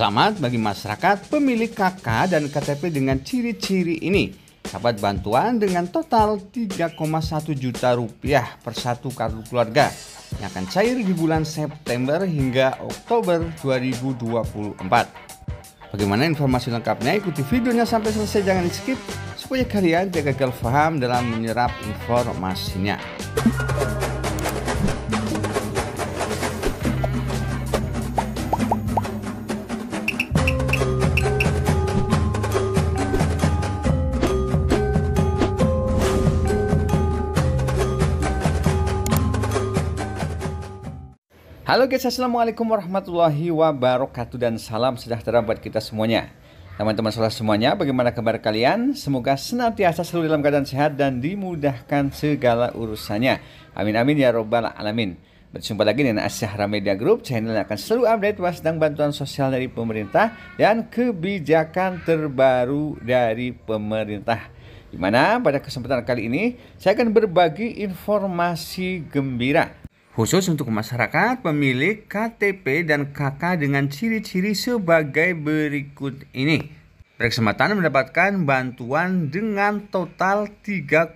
Selamat bagi masyarakat pemilik KK dan KTP dengan ciri-ciri ini dapat bantuan dengan total 3,1 juta rupiah per satu kartu keluarga yang akan cair di bulan September hingga Oktober 2024. Bagaimana informasi lengkapnya? Ikuti videonya sampai selesai, jangan di skip supaya kalian tidak gagal paham dalam menyerap informasinya. Halo guys, Assalamualaikum warahmatullahi wabarakatuh dan salam sejahtera buat kita semuanya. Teman-teman salah semuanya, bagaimana kabar kalian? Semoga senantiasa selalu dalam keadaan sehat dan dimudahkan segala urusannya. Amin amin ya robbal alamin. Berjumpa lagi dengan Asyahra Media Group, channel yang akan selalu update dan bantuan sosial dari pemerintah dan kebijakan terbaru dari pemerintah di pada kesempatan kali ini saya akan berbagi informasi gembira khusus untuk masyarakat pemilik KTP dan KK dengan ciri-ciri sebagai berikut ini. Berkesempatan mendapatkan bantuan dengan total 3,1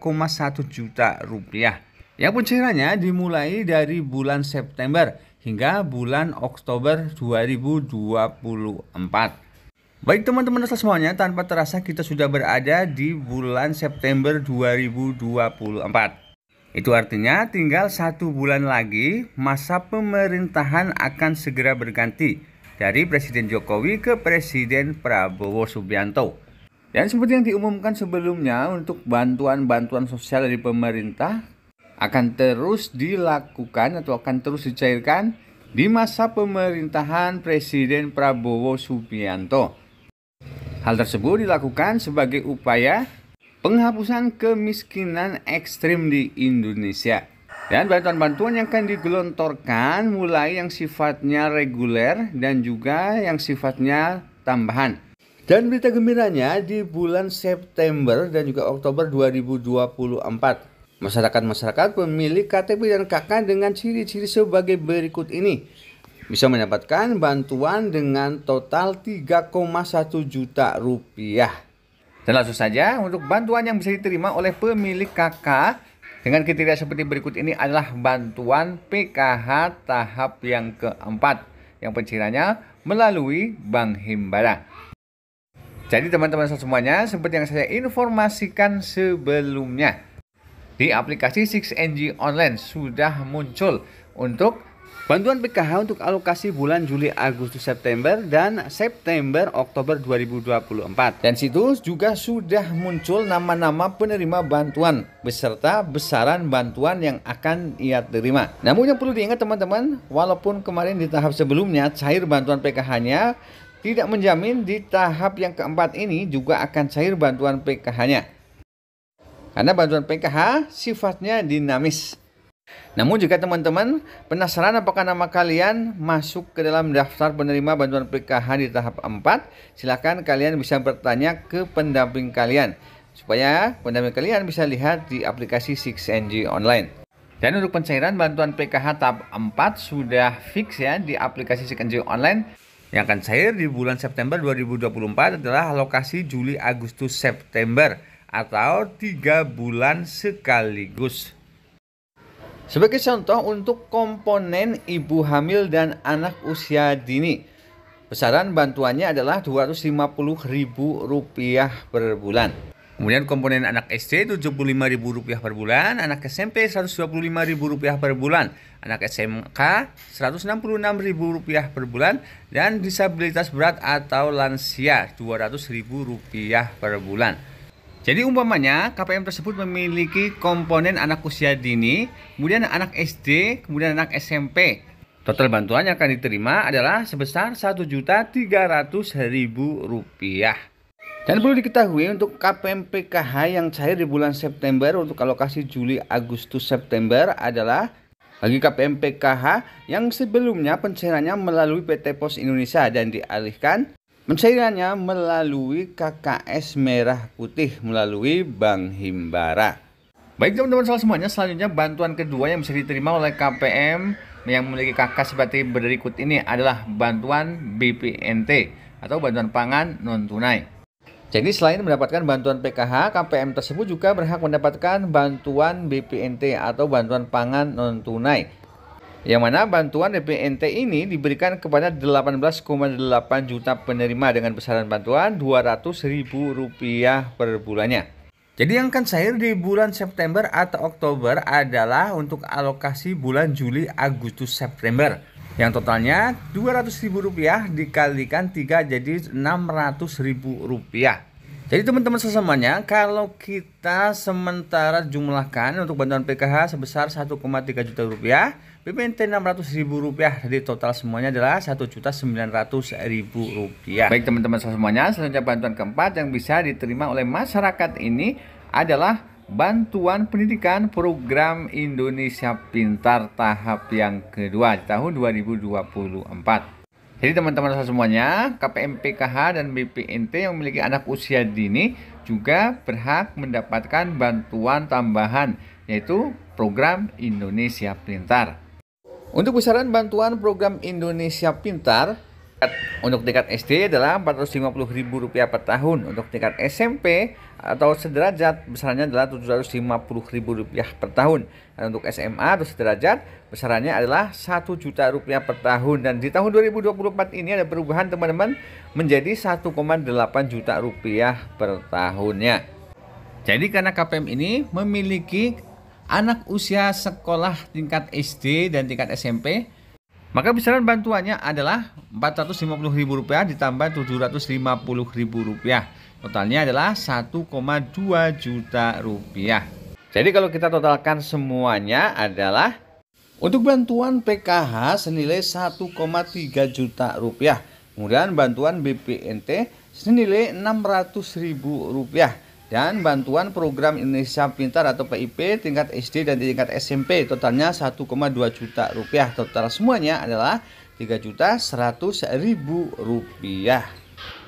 juta rupiah. Yang pencairannya dimulai dari bulan September hingga bulan Oktober 2024. Baik teman-teman semuanya, tanpa terasa kita sudah berada di bulan September 2024. Itu artinya tinggal satu bulan lagi masa pemerintahan akan segera berganti dari Presiden Jokowi ke Presiden Prabowo Subianto. Dan seperti yang diumumkan sebelumnya untuk bantuan-bantuan sosial dari pemerintah akan terus dilakukan atau akan terus dicairkan di masa pemerintahan Presiden Prabowo Subianto. Hal tersebut dilakukan sebagai upaya penghapusan kemiskinan ekstrim di Indonesia. Dan bantuan-bantuan yang akan digelontorkan mulai yang sifatnya reguler dan juga yang sifatnya tambahan. Dan berita gembiranya di bulan September dan juga Oktober 2024, masyarakat-masyarakat pemilik KTP dan KK dengan ciri-ciri sebagai berikut ini bisa mendapatkan bantuan dengan total 3,1 juta rupiah. Dan langsung saja untuk bantuan yang bisa diterima oleh pemilik KK dengan kriteria seperti berikut ini adalah bantuan PKH tahap yang keempat yang pencairannya melalui Bank Himbara. Jadi teman-teman semuanya, seperti yang saya informasikan sebelumnya, di aplikasi 6NG Online sudah muncul untuk Bantuan PKH untuk alokasi bulan Juli, Agustus, September dan September Oktober 2024. Dan situ juga sudah muncul nama-nama penerima bantuan beserta besaran bantuan yang akan ia terima. Namun yang perlu diingat teman-teman, walaupun kemarin di tahap sebelumnya cair bantuan PKH-nya tidak menjamin di tahap yang keempat ini juga akan cair bantuan PKH-nya. Karena bantuan PKH sifatnya dinamis. Namun jika teman-teman penasaran apakah nama kalian masuk ke dalam daftar penerima bantuan PKH di tahap 4, silakan kalian bisa bertanya ke pendamping kalian supaya pendamping kalian bisa lihat di aplikasi 6NG online. Dan untuk pencairan bantuan PKH tahap 4 sudah fix ya di aplikasi 6 NG Online yang akan cair di bulan September 2024 adalah lokasi Juli, Agustus, September atau 3 bulan sekaligus. Sebagai contoh untuk komponen ibu hamil dan anak usia dini, besaran bantuannya adalah Rp250.000 per bulan. Kemudian komponen anak SD Rp75.000 per bulan, anak SMP Rp125.000 per bulan, anak SMK Rp166.000 per bulan, dan disabilitas berat atau lansia Rp200.000 per bulan. Jadi umpamanya KPM tersebut memiliki komponen anak usia dini, kemudian anak SD, kemudian anak SMP. Total bantuan yang akan diterima adalah sebesar Rp1.300.000. Dan perlu diketahui untuk KPM PKH yang cair di bulan September untuk alokasi Juli, Agustus, September adalah bagi KPM PKH yang sebelumnya pencairannya melalui PT Pos Indonesia dan dialihkan Pencairannya melalui KKS Merah Putih melalui Bank Himbara. Baik teman-teman soal semuanya, selanjutnya bantuan kedua yang bisa diterima oleh KPM yang memiliki KK seperti berikut ini adalah bantuan BPNT atau bantuan pangan non tunai. Jadi selain mendapatkan bantuan PKH, KPM tersebut juga berhak mendapatkan bantuan BPNT atau bantuan pangan non tunai yang mana bantuan BPNT ini diberikan kepada 18,8 juta penerima dengan besaran bantuan Rp200.000 per bulannya. Jadi yang akan cair di bulan September atau Oktober adalah untuk alokasi bulan Juli, Agustus, September yang totalnya Rp200.000 dikalikan 3 jadi Rp600.000. Jadi teman-teman sesamanya, kalau kita sementara jumlahkan untuk bantuan PKH sebesar 1,3 juta rupiah, BPNT ribu rupiah jadi total semuanya adalah satu juta sembilan ratus ribu rupiah Baik teman-teman semuanya, selanjutnya bantuan keempat yang bisa diterima oleh masyarakat ini adalah bantuan pendidikan program Indonesia Pintar tahap yang kedua di tahun 2024. Jadi teman-teman semuanya, kpm pkh dan BPNT yang memiliki anak usia dini juga berhak mendapatkan bantuan tambahan yaitu program Indonesia Pintar. Untuk besaran bantuan program Indonesia Pintar untuk tingkat SD adalah Rp450.000 per tahun. Untuk tingkat SMP atau sederajat besarannya adalah Rp750.000 per tahun. Dan untuk SMA atau sederajat besarannya adalah rp rupiah per tahun. Dan di tahun 2024 ini ada perubahan teman-teman menjadi 1,8 juta rupiah per tahunnya. Jadi karena KPM ini memiliki anak usia sekolah tingkat SD dan tingkat SMP, maka besaran bantuannya adalah Rp450.000 ditambah Rp750.000. Totalnya adalah 1,2 juta rupiah. Jadi kalau kita totalkan semuanya adalah untuk bantuan PKH senilai 1,3 juta rupiah. Kemudian bantuan BPNT senilai 600 ribu rupiah dan bantuan program Indonesia Pintar atau PIP tingkat SD dan tingkat SMP totalnya 1,2 juta rupiah total semuanya adalah 3 juta 100 ribu rupiah.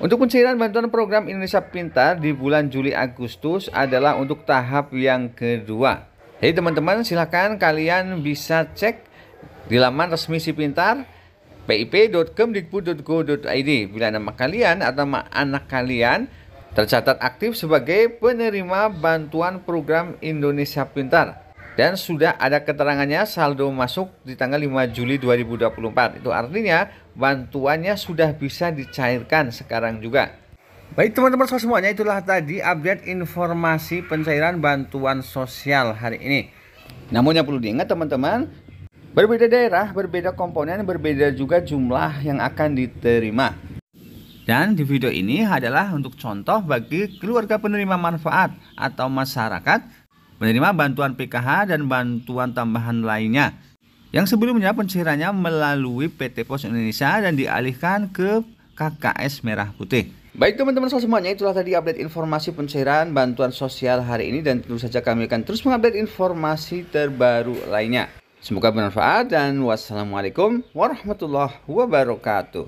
Untuk pencairan bantuan program Indonesia Pintar di bulan Juli Agustus adalah untuk tahap yang kedua. Jadi teman-teman silahkan kalian bisa cek di laman resmi Si Pintar pip.kemdikbud.go.id bila nama kalian atau anak kalian tercatat aktif sebagai penerima bantuan program Indonesia Pintar dan sudah ada keterangannya saldo masuk di tanggal 5 Juli 2024. Itu artinya bantuannya sudah bisa dicairkan sekarang juga. Baik teman-teman semuanya itulah tadi update informasi pencairan bantuan sosial hari ini. Namun yang perlu diingat teman-teman, berbeda daerah, berbeda komponen, berbeda juga jumlah yang akan diterima. Dan di video ini adalah untuk contoh bagi keluarga penerima manfaat atau masyarakat menerima bantuan PKH dan bantuan tambahan lainnya yang sebelumnya pencairannya melalui PT Pos Indonesia dan dialihkan ke KKS Merah Putih. Baik teman-teman semuanya, itulah tadi update informasi pencairan bantuan sosial hari ini dan tentu saja kami akan terus mengupdate informasi terbaru lainnya. Semoga bermanfaat dan wassalamualaikum warahmatullahi wabarakatuh.